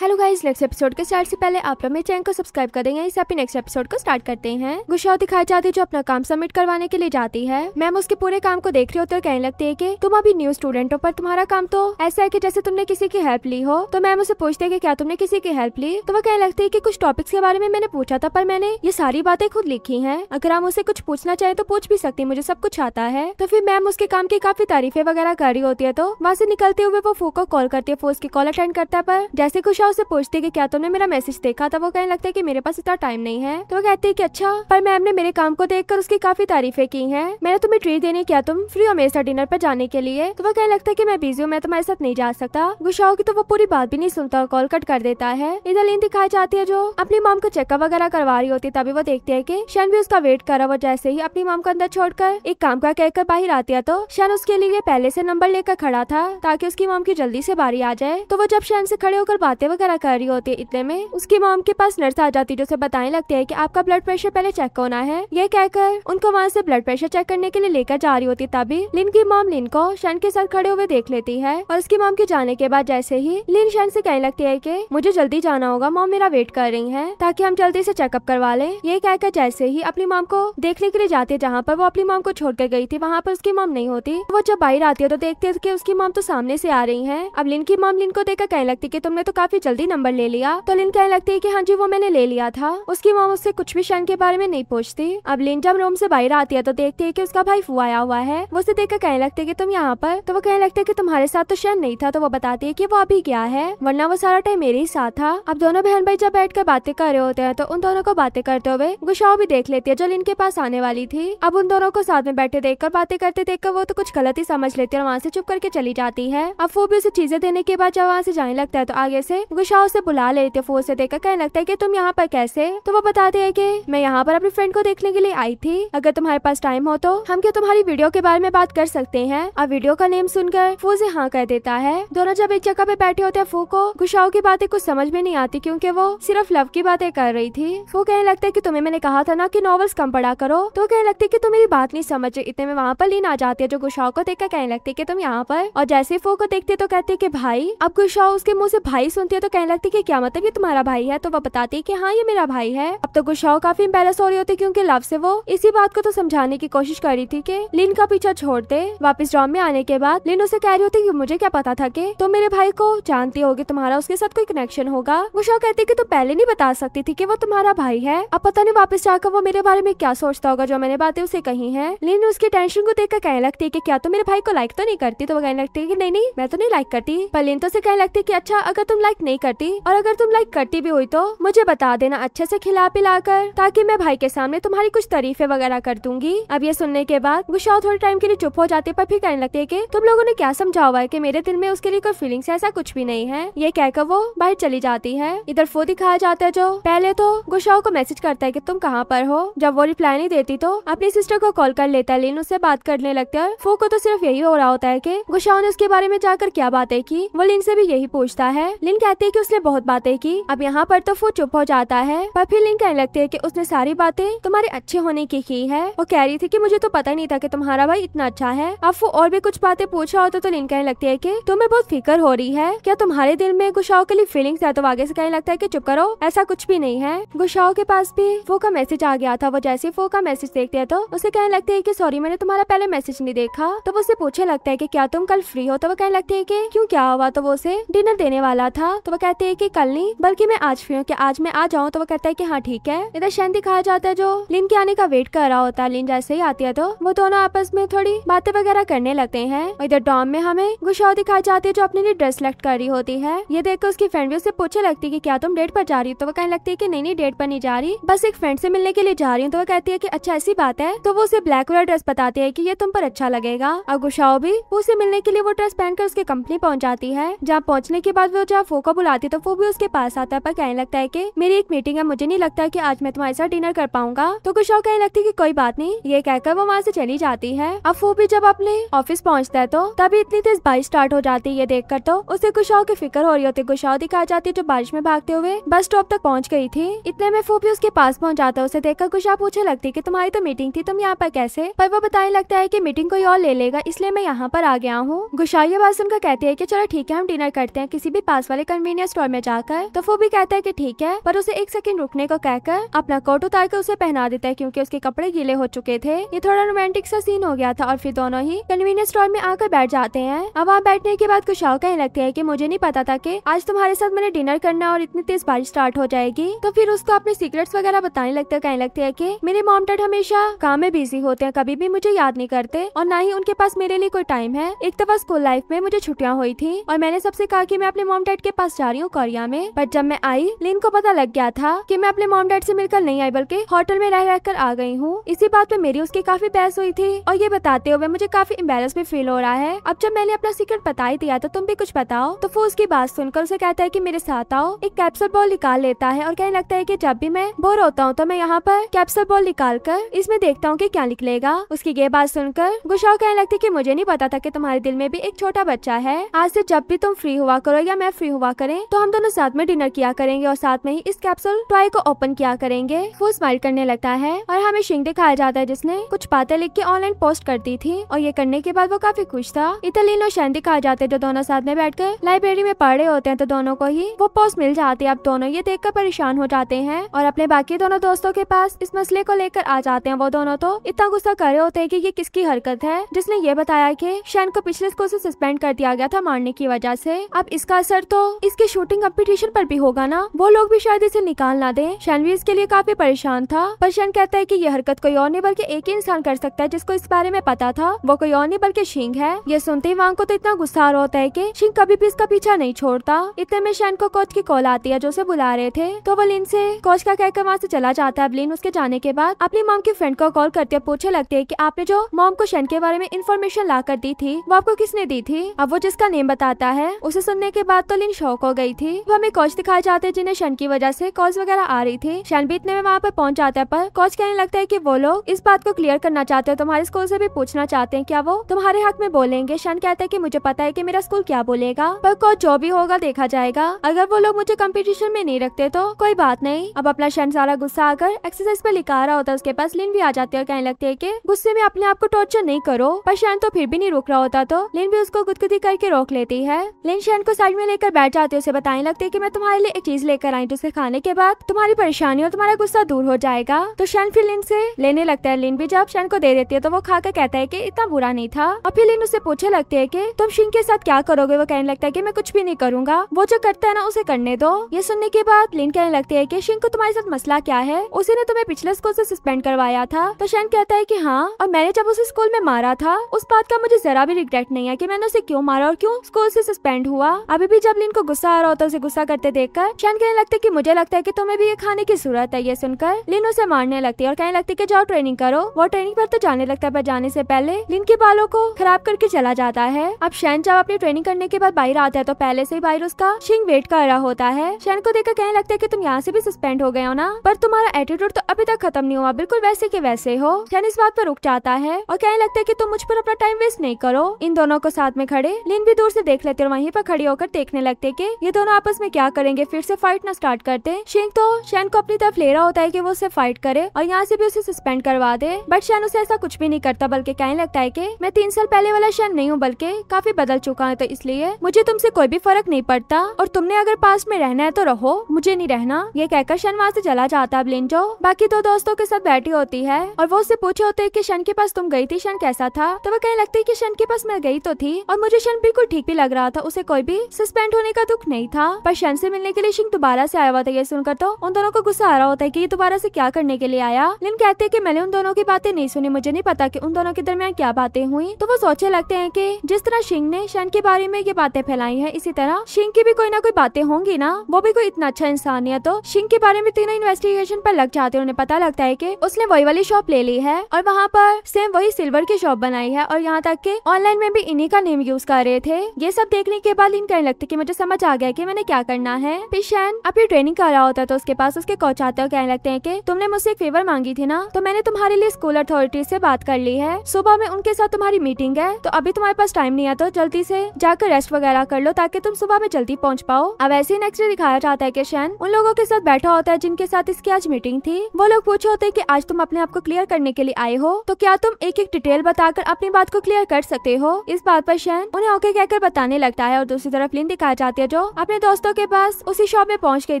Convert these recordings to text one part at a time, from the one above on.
hello guys next episode के start से पहले आप लोग मेरे चैनल को सब्सक्राइब कर देंगे इसे अपने नेक्स्ट एपिसोड को स्टार्ट करते हैं गुस्सा दिखाई जाती है जो अपना काम सबमिट करवाने के लिए जाती है मैम उसके पूरे काम को देख रही होती है कहने लगती है कि तुम अभी न्यू स्टूडेंट हो पर तुम्हारा काम तो ऐसा है की जैसे तुमने किसी की हेल्प ली हो तो मैम उसे पूछते की क्या तुमने किसी की हेल्प ली तो वो कहने लगती है की कुछ टॉपिक्स के बारे में मैंने पूछा था पर मैंने ये सारी बातें खुद लिखी है अगर हम उसे कुछ पूछना चाहें तो पूछ भी सकती मुझे सब कुछ आता है तो फिर मैम उसके काम की काफी तारीफे वगैरह कर रही होती है तो वहाँ से निकलते हुए वो फू को कॉल करती है फू उसकी कॉल अटेंड करता है पर जैसे कुछ ईशा अच्छा उसे पूछती है कि क्या तुमने मेरा मैसेज देखा था वो कहने लगता है कि मेरे पास इतना टाइम नहीं है तो वो कहती है कि अच्छा पर मैम ने मेरे काम को देखकर उसकी काफी तारीफें की हैं मैंने तुम्हें ट्रीट देने क्या तुम फ्री हो मेरे साथ डिनर पर जाने के लिए तो वो कहने लगता है की मैं बिजी हूँ मैं तुम्हारे साथ नहीं जा सकता गुस्सा की तो वो पूरी बात भी नहीं सुनता कॉल कट कर देता है इधर लीन दिखाई जाती है जो अपनी मॉम को चेकअप वगैरह करवा रही होती है तभी वो देखती है की शन भी उसका वेट करा वो जैसे ही अपनी मॉम को अंदर छोड़कर एक काम का कहकर बाहर आती है तो शन उसके लिए पहले से नंबर लेकर खड़ा था ताकि उसकी मॉम की जल्दी से बारी आ जाए तो वो जब शन से खड़े होकर बातें वगैरह कर रही होती है इतने में उसकी मोम के पास नर्स आ जाती है जो उसे बताने लगते है की आपका ब्लड प्रेशर पहले चेक होना है ये कहकर उनको वहाँ से ब्लड प्रेशर चेक करने के लिए लेकर जा रही होती तभी लिन की मोम लिन को शन के साथ खड़े हुए देख लेती है और उसकी मोम के जाने के बाद जैसे ही लिन शन से कहने लगती है की मुझे जल्दी जाना होगा मोम मेरा वेट कर रही है ताकि हम जल्दी से चेकअप करवा ले ये कहकर जैसे ही अपनी मोम को देखने के लिए जाती है जहाँ पर वो अपनी मोम को छोड़ कर गई थी वहाँ पर उसकी मोम नहीं होती वो जब बाहर आती है तो देखते है की उसकी मोम तो सामने से आ रही है अब लिन की मोम लिन को देखकर कहने लगती की तुमने तो काफी जल्दी नंबर ले लिया तो लिन कहने लगती है की हाँ जी वो मैंने ले लिया था उसकी माँ उससे कुछ भी शैन के बारे में नहीं पूछती अब लिन जब रूम से बाहर आती है तो देखती है की उसका भाई फू आया हुआ है वो उसे देखकर कहने लगते है की तुम यहाँ पर तो वो कहने लगते है की तुम्हारे साथ तो शैन नहीं था तो वो बताती है की वो अभी गया है वरना वो सारा टाइम मेरे ही साथ था अब दोनों बहन भाई जब बैठ कर बातें कर रहे होते हैं तो उन दोनों को बातें करते हुए गुशाओ भी देख लेती है जो लिन के पास आने वाली थी अब उन दोनों को साथ में बैठे देखकर बातें करते देखकर वो तो कुछ गलत ही समझ लेती है और वहाँ से चुप करके चली जाती है अब वो भी उसे चीजें देने के बाद जब वहाँ से जाने लगता है तो आगे से वो शाह उसे बुला लेते फोन से देखकर कहने लगता है की तुम यहाँ पर कैसे तो वो बताते है की मैं यहाँ पर अपनी फ्रेंड को देखने के लिए आई थी अगर तुम्हारे पास टाइम हो तो हम क्या तुम्हारी वीडियो के बारे में बात कर सकते हैं और वीडियो का नेम सुनकर फू हाँ कह देता है दोनों जब एक जगह पे बैठे होते हैं फू को गुशाओ की बातें कुछ समझ में नहीं आती क्योंकि वो सिर्फ लव की बातें कर रही थी फू कहने लगता है कि तुम्हें मैंने कहा था ना कि नॉवल्स कम पढ़ा करो तो कहने लगती है कि तुम मेरी बात नहीं समझ इतने में वहाँ पर लीन आ जाती है जो गुशाओ को देखकर कहने लगती है कि तुम यहाँ पर और जैसे फू को देखते तो कहते की भाई अब गुशाओ उसके मुँह से भाई सुनती है तो तो कहने लगती कि क्या मतलब ये तुम्हारा भाई है तो वह बताती कि हाँ ये मेरा भाई है अब तो गुशाओ काफी एम्बेरस हो रही होती क्योंकि लव से वो इसी बात को तो समझाने की कोशिश कर रही थी कि लिन का पीछा छोड़ दे वापस ड्रॉम में आने के बाद लिन उसे कह रही होती कि मुझे क्या पता था कि तुम मेरे भाई को जानती होगी तुम्हारा उसके साथ कोई कनेक्शन होगा गुशाओ कहती की तुम पहले नहीं बता सकती थी की वो तुम्हारा भाई है अब पता नहीं वापस जाकर वो मेरे बारे में क्या सोचता होगा जो मैंने बातें उसे कही है लिन उसकी टेंशन को कर कहने लगती है की क्या तुम मेरे भाई को लाइक तो नहीं करती तो वो कहने लगती है की नहीं नहीं मैं तो नहीं लाइक करती पर लिन तो उसे कहने लगती है की अच्छा अगर तुम लाइक नहीं नहीं कटी और अगर तुम लाइक कटी भी हुई तो मुझे बता देना अच्छे से खिला पिला कर ताकि मैं भाई के सामने तुम्हारी कुछ तारीफे वगैरह कर दूंगी अब ये सुनने के बाद गुस्सा थोड़े टाइम के लिए चुप हो जाती है पर फिर कहने लगते की तुम लोगो ने क्या समझा हुआ है की मेरे दिल में उसके लिए कोई फीलिंग्स ऐसा कुछ भी नहीं है ये कहकर वो बाहर चली जाती है इधर फो दिखाया जाता है जो पहले तो गुशाओ को मैसेज करता है की तुम कहाँ पर हो जब वो रिप्लाई नहीं देती तो अपनी सिस्टर को कॉल कर लेता है लेकिन उससे बात करने लगते है फो को तो सिर्फ यही हो रहा होता है की गुशाओ ने उसके बारे में जाकर क्या बातें की वो लिन से भी यही पूछता है लिन कहते लगती है कि उसने बहुत बातें की अब यहाँ पर तो वो चुप हो जाता है पर फिर लिंक कहने लगती है कि उसने सारी बातें तुम्हारे अच्छे होने की की है वो कह रही थी कि मुझे तो पता नहीं था कि तुम्हारा भाई इतना अच्छा है अब वो और भी कुछ बातें पूछा होता तो लिंक कहने लगती है की तुम्हें बहुत फिक्र हो रही है क्या तुम्हारे दिल में गुशाओ के लिए फीलिंग है तो आगे ऐसी कहने लगता है की चुप करो ऐसा कुछ भी नहीं है गुशाओ के पास भी वो का मैसेज आ गया था वो जैसे फो का मैसेज देखते है तो उसे कहने लगते है की सॉरी मैंने तुम्हारा पहले मैसेज नहीं देखा तब तो उसे पूछने लगता है की क्या तुम कल फ्री हो तो वो कहने लगती है की क्यूँ क्या हुआ तो वो उसे डिनर देने वाला था तो वो कहते है की कल नहीं बल्कि मैं आज फ्री हूँ की आज मैं आ जाऊँ तो वो कहता है की हाँ ठीक है इधर शांति कहा जाता है जो लिन के आने का वेट कर रहा होता है लिन जैसे ही आती है तो वो दोनों आपस में थोड़ी बातें वगैरह करने लगते हैं इधर डॉम में हमें गुस्सा दिखाई जाती है जो अपने लिए ड्रेस सेलेक्ट कर रही होती है ये देखकर उसकी फ्रेंड भी उससे पूछे लगती है की क्या तुम डेट पर जा रही हो तो वो कहने लगती है की नहीं नहीं डेट पर नहीं जा रही बस एक फ्रेंड से मिलने के लिए जा रही हूँ तो वो कहती है की अच्छा ऐसी बात है तो वो उसे ब्लैक कलर ड्रेस बताती है की ये तुम पर अच्छा लगेगा और गुशाओ भी उसे मिलने के लिए वो ड्रेस पहनकर उसकी कंपनी पहुँच जाती है जहाँ पहुँचने के बाद वो जहाँ फोको बुलाती तो वो भी उसके पास आता है पर कहने लगता है की मेरी एक मीटिंग है मुझे नहीं लगता की आज मैं तुम्हारे साथ डिनर कर पाऊंगा तो कुशाऊ कहने लगती की कोई बात नहीं ये कहकर वो वहाँ से चली जाती है अब वो भी जब अपने ऑफिस पहुँचता है तो तभी इतनी तेज बारिश स्टार्ट हो जाती है ये देख कर तो उसे कुशाओ की फिक्र हो रही होती कुशाओ दिखा जाती है जो बारिश में भागते हुए बस स्टॉप तक पहुँच गई थी इतने में फूफी उसके पास पहुँच जाता है तो उसे देखकर कुशाओ पूछे लगती की तुम्हारी तो मीटिंग थी तुम यहाँ पर कैसे पर वो बताने लगता है की मीटिंग कोई और ले लेगा इसलिए मैं यहाँ पर आ गया हूँ गुशाई बात सुनकर कहती है की चलो ठीक है हम डिनर करते हैं किसी भी पास वाले कर्म कन्वीनियंस स्टोर में जाकर तो भी कहता है कि ठीक है पर उसे एक सेकंड रुकने को कहकर अपना कोट उतार कर उसे पहना देता है क्यूँकी उसके कपड़े गीले हो चुके थे ये थोड़ा रोमांटिक सा सीन हो गया था और फिर दोनों ही कन्वीनियंस स्टोर में आकर बैठ जाते हैं अब वहाँ बैठने के बाद कुशाओ कहने लगते है की मुझे नहीं पता था की आज तुम्हारे साथ मैंने डिनर करना और इतनी तेज बारिश स्टार्ट हो जाएगी तो फिर उसको अपने सीक्रेट वगैरह बताने लगते कहने लगते है की मेरे मॉम डैड हमेशा काम में बिजी होते हैं कभी भी मुझे याद नहीं करते और ना ही उनके पास मेरे लिए कोई टाइम है एक दफा स्कूल लाइफ में मुझे छुट्टियाँ हुई थी और मैंने सबसे कहा की मैं अपने मॉम डैड के पास जा रही हूँ कोरिया में बट जब मैं आई लिन को पता लग गया था कि मैं अपने मॉम डैड से मिलकर नहीं आई बल्कि होटल में रह रह कर आ गई हूँ इसी बात पे मेरी उसकी काफी बहस हुई थी और ये बताते हुए मुझे काफी एम्बेस भी फील हो रहा है अब जब मैंने अपना सीक्रेट बता ही दिया था तुम भी कुछ बताओ तो वो उसकी बात सुनकर उसे कहता है की मेरे साथ आओ एक कैप्सूल बॉल निकाल लेता है और कहने लगता है की जब भी मैं बोर होता हूँ तो मैं यहाँ पर कैप्सूल बॉल निकाल कर इसमें देखता हूँ की क्या निकलेगा उसकी ये बात सुनकर गुशाओ कहने लगती की मुझे नहीं पता था की तुम्हारे दिल में भी एक छोटा बच्चा है आज से जब भी तुम फ्री हुआ करो या मैं फ्री हुआ कर करें तो हम दोनों साथ में डिनर किया करेंगे और साथ में ही इस कैप्सूल टॉय को ओपन किया करेंगे वो स्माइल करने लगता है और हमें शिंग दिखाया जाता है जिसने कुछ बातें लिख के ऑनलाइन पोस्ट कर दी थी और ये करने के बाद वो काफी खुश था इतालीन और शैन दिखाया जाते जो दोनों साथ में बैठ लाइब्रेरी में पढ़ रहे होते हैं तो दोनों को ही वो पोस्ट मिल जाती है अब दोनों ये देख परेशान हो जाते हैं और अपने बाकी दोनों दोस्तों के पास इस मसले को लेकर आ जाते हैं वो दोनों तो इतना गुस्सा कर रहे होते हैं कि ये किसकी हरकत है जिसने ये बताया कि शैन को पिछले स्कूल से सस्पेंड कर दिया गया था मारने की वजह से अब इसका असर तो इस इसके शूटिंग कम्पिटिशन पर भी होगा ना वो लोग भी शायद इसे निकाल ना दे भी इसके लिए काफी परेशान था पर शैन कहता है की ये हरकत कोई और नहीं बल्कि एक ही इंसान कर सकता है जिसको इस बारे में पता था वो कोई और नहीं बल्कि शिंग है ये सुनते ही वांग को तो इतना गुस्सा होता है की शिंग कभी भी इसका पीछा नहीं छोड़ता इतने में शैन को कोच की कॉल आती है जो उसे बुला रहे थे तो वो लिन से कोच का कहकर वहाँ से चला जाता है लिन उसके जाने के बाद अपनी मॉम की फ्रेंड को कॉल करते हुए पूछे लगते है की आपने जो मॉम को शैन के बारे में इन्फॉर्मेशन ला कर दी थी वो आपको किसने दी थी अब वो जिसका नेम बताता है उसे सुनने के बाद तो लिन शौक हो गई थी वो हमें कोच दिखाए जाते हैं जिन्हें शन की वजह से कॉज वगैरह आ रही थी शन भी इतने में वहाँ पर पहुँच जाता है पर कोच कहने लगता है की वो लोग इस बात को क्लियर करना चाहते हो तुम्हारे स्कूल से भी पूछना चाहते हैं क्या वो तुम्हारे हक में बोलेंगे शन कहते हैं की मुझे पता है की मेरा स्कूल क्या बोलेगा पर कोच जो भी होगा देखा जाएगा अगर वो लोग मुझे कम्पिटिशन में नहीं रखते तो कोई बात नहीं अब अपना शन सारा गुस्सा आकर एक्सरसाइज पर लिखा रहा होता है उसके पास लिन भी आ जाती है और कहने लगते है की गुस्से में अपने आप को टॉर्चर नहीं करो पर शन तो फिर भी नहीं रुक रहा होता तो लिन भी उसको गुदगुदी करके रोक लेती है लिन शन को साइड में लेकर बैठ जाती आते उसे बताने लगते कि मैं तुम्हारे लिए एक चीज लेकर आई तो उसे खाने के बाद तुम्हारी परेशानी और तुम्हारा गुस्सा दूर हो जाएगा तो शन फिर लिन से लेने लगता है लिन भी जब शन को दे देती है तो वो खाकर कहता है की इतना बुरा नहीं था और फिर लिन उसे पूछे लगते है की तुम शिंग के साथ क्या करोगे वो कहने लगता है की मैं कुछ भी नहीं करूंगा वो जो करता है ना उसे करने दो ये सुनने के बाद लिन कहने लगते है की शिंग को तुम्हारे साथ मसला क्या है उसी ने तुम्हें पिछले स्कूल ऐसी सस्पेंड करवाया था तो शन कहता है की हाँ और मैंने जब उसे स्कूल में मारा था उस बात का मुझे जरा भी रिग्रेट नहीं है की मैंने उसे क्यों मारा और क्यूँ स्कूल ऐसी सस्पेंड हुआ अभी भी जब लिन को गुस्सा गुस्सा और औरतों से गुस्सा करते देखकर शान कहने लगते की मुझे लगता है की तुम्हें भी ये खाने की सूरत है ये सुनकर लिन उसे मारने लगती है और कहने लगती की जाओ ट्रेनिंग करो वो ट्रेनिंग पर तो जाने लगता है पर जाने से पहले लिन के बालों को खराब करके चला जाता है अब शैन जब अपनी ट्रेनिंग करने के बाद बाहर आता है तो पहले से ही बाहर उसका शिंग वेट कर रहा होता है शैन को देखकर कहने लगता है की तुम यहाँ से भी सस्पेंड हो गए हो ना पर तुम्हारा एटीट्यूड तो अभी तक खत्म नहीं हुआ बिल्कुल वैसे के वैसे हो शैन इस बात पर रुक जाता है और कहने लगता है की तुम मुझ पर अपना टाइम वेस्ट नहीं करो इन दोनों को साथ में खड़े लिन भी दूर से देख लेते और वहीं पर खड़ी होकर देखने लगते कि के ये दोनों आपस में क्या करेंगे फिर से फाइट ना स्टार्ट करते शेन तो शेन को अपनी तरफ ले रहा होता है की वो उसे फाइट करे और यहाँ से भी उसे सस्पेंड करवा दे बट शेन उसे ऐसा कुछ भी नहीं करता बल्कि कहने लगता है की मैं तीन साल पहले वाला शैन नहीं हूँ बल्कि काफी बदल चुका है तो इसलिए मुझे तुमसे कोई भी फर्क नहीं पड़ता और तुमने अगर पास में रहना है तो रहो मुझे नहीं रहना ये कहकर शन वहाँ से चला जाता है ब्लिंजो बाकी दो दोस्तों के साथ बैठी होती है और वो उससे पूछे होते की शन के पास तुम गई थी शन कैसा था तो वो कहने लगती है की शन के पास मैं गई तो थी और मुझे शन बिल्कुल ठीक भी लग रहा था उसे कोई भी सस्पेंड होने का दुख नहीं था पर शन से मिलने के लिए सिंह दोबारा से आया हुआ था ये सुनकर तो उन दोनों को गुस्सा आ रहा होता है की दोबारा से क्या करने के लिए आया लेकिन कहते हैं कि मैंने उन दोनों की बातें नहीं सुनी मुझे नहीं पता की उन दोनों के दरमियान क्या बातें हुई तो वो सोचे लगते है की जिस तरह सिंह ने शन के बारे में ये बातें फैलाई है इसी तरह सिंह की भी कोई ना कोई बातें होंगी ना वो भी कोई इतना अच्छा इंसान है तो सिंह के बारे में तीनों इन्वेस्टिगेशन पर लग जाते हैं उन्हें पता लगता है की उसने वही वाली शॉप ले ली है और वहाँ पर सेम वही सिल्वर की शॉप बनाई है और यहाँ तक के ऑनलाइन में भी इन्हीं का नेम यूज कर रहे थे ये सब देखने के बाद इन कहने लगते की मुझे समझ आ गया कि मैंने क्या करना है पिशन अपनी ट्रेनिंग कर रहा होता है तो उसके पास उसके कोच आते और कहने लगते हैं कि तुमने मुझसे एक फेवर मांगी थी ना तो मैंने तुम्हारे लिए स्कूल अथॉरिटी से बात कर ली है सुबह में उनके साथ तुम्हारी मीटिंग है तो अभी तुम्हारे पास टाइम नहीं आता तो जल्दी से जाकर रेस्ट वगैरह कर लो ताकि तुम सुबह में जल्दी पहुँच पाओ अब ऐसे ही नेक्स्ट डे दिखाया जाता है की शैन उन लोगों के साथ बैठा होता है जिनके साथ इसकी आज मीटिंग थी वो लोग पूछे होते हैं की आज तुम अपने आप को क्लियर करने के लिए आए हो तो क्या तुम एक एक डिटेल बताकर अपनी बात को क्लियर कर सकते हो इस बात पर शैन उन्हें ओके कहकर बताने लगता है और दूसरी तरफ लिन दिखाया जाती है जो अपने दोस्तों के पास उसी शॉप में पहुंच गई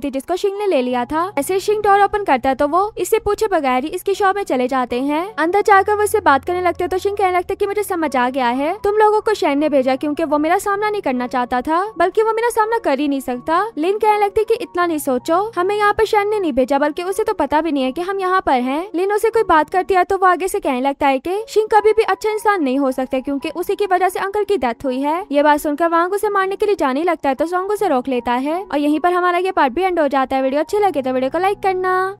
थी जिसको सिंह ने ले लिया था ऐसे सिंह डोर ओपन करता है तो वो इससे पूछे बगैर ही इसकी शॉप में चले जाते हैं अंदर जाकर वो इससे बात करने लगते तो सिंह कहने लगता की मुझे समझ आ गया है तुम लोगो को शैन ने भेजा क्यूँकी वो मेरा सामना नहीं करना चाहता था बल्कि वो मेरा सामना कर ही नहीं सकता लिन कहने लगती की इतना नहीं सोचो हमें यहाँ पर शैन ने नहीं भेजा बल्कि उसे तो पता भी नहीं है की हम यहाँ पर है लिन उसे कोई बात करती है तो वो आगे ऐसी कहने लगता है की सिंह कभी भी अच्छा इंसान नहीं हो सकता क्यूँकी उसी की वजह से अंकल की डेथ हुई है ये बात सुनकर वांग उसे मारने के लिए जाने लगता है तो सॉन्ग उसे रोक लेता है और यहीं पर हमारा ये पार्ट भी एंड हो जाता है वीडियो अच्छी लगे तो वीडियो को लाइक करना